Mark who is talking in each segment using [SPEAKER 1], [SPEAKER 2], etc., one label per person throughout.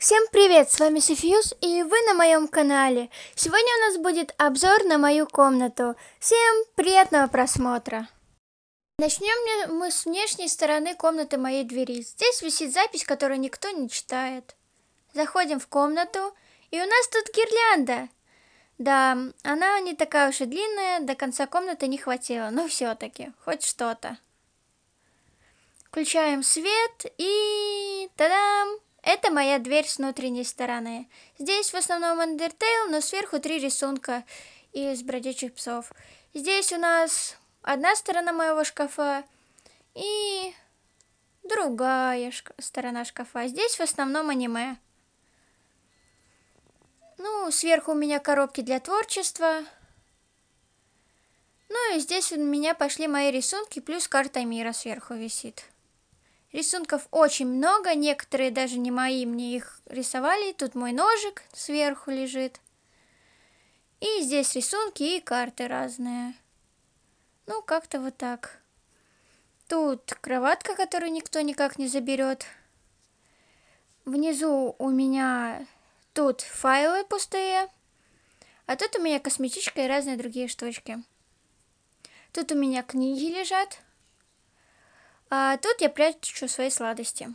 [SPEAKER 1] Всем привет, с вами Софьюз и вы на моем канале. Сегодня у нас будет обзор на мою комнату. Всем приятного просмотра. Начнем мы с внешней стороны комнаты моей двери. Здесь висит запись, которую никто не читает. Заходим в комнату, и у нас тут гирлянда. Да, она не такая уж и длинная, до конца комнаты не хватило, но все-таки, хоть что-то. Включаем свет и... Та-дам! Это моя дверь с внутренней стороны. Здесь в основном Undertale, но сверху три рисунка из бродячих псов. Здесь у нас одна сторона моего шкафа и другая шк сторона шкафа. Здесь в основном аниме. Ну, сверху у меня коробки для творчества. Ну и здесь у меня пошли мои рисунки, плюс карта мира сверху висит. Рисунков очень много, некоторые даже не мои, мне их рисовали. Тут мой ножик сверху лежит. И здесь рисунки и карты разные. Ну, как-то вот так. Тут кроватка, которую никто никак не заберет. Внизу у меня тут файлы пустые. А тут у меня косметичка и разные другие штучки. Тут у меня книги лежат. А тут я прячу свои сладости.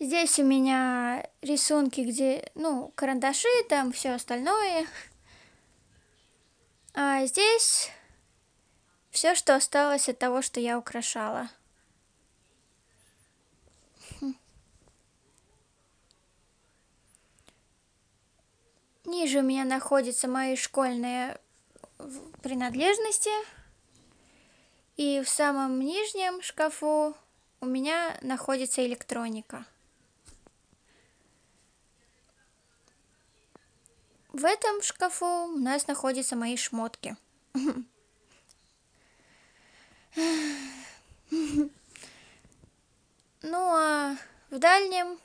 [SPEAKER 1] Здесь у меня рисунки, где, ну, карандаши, там все остальное. А здесь все, что осталось от того, что я украшала. Ниже у меня находятся мои школьные принадлежности. И в самом нижнем шкафу у меня находится электроника. В этом шкафу у нас находятся мои шмотки. Ну а в дальнем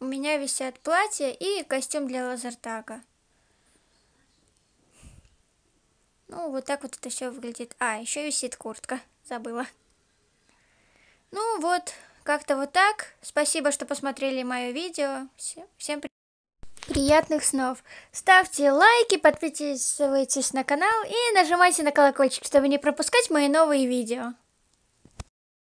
[SPEAKER 1] у меня висят платье и костюм для лазертага. Ну, вот так вот это все выглядит. А, еще висит куртка забыла. Ну вот, как-то вот так. Спасибо, что посмотрели мое видео. Всем, всем при... приятных снов. Ставьте лайки, подписывайтесь на канал и нажимайте на колокольчик, чтобы не пропускать мои новые видео.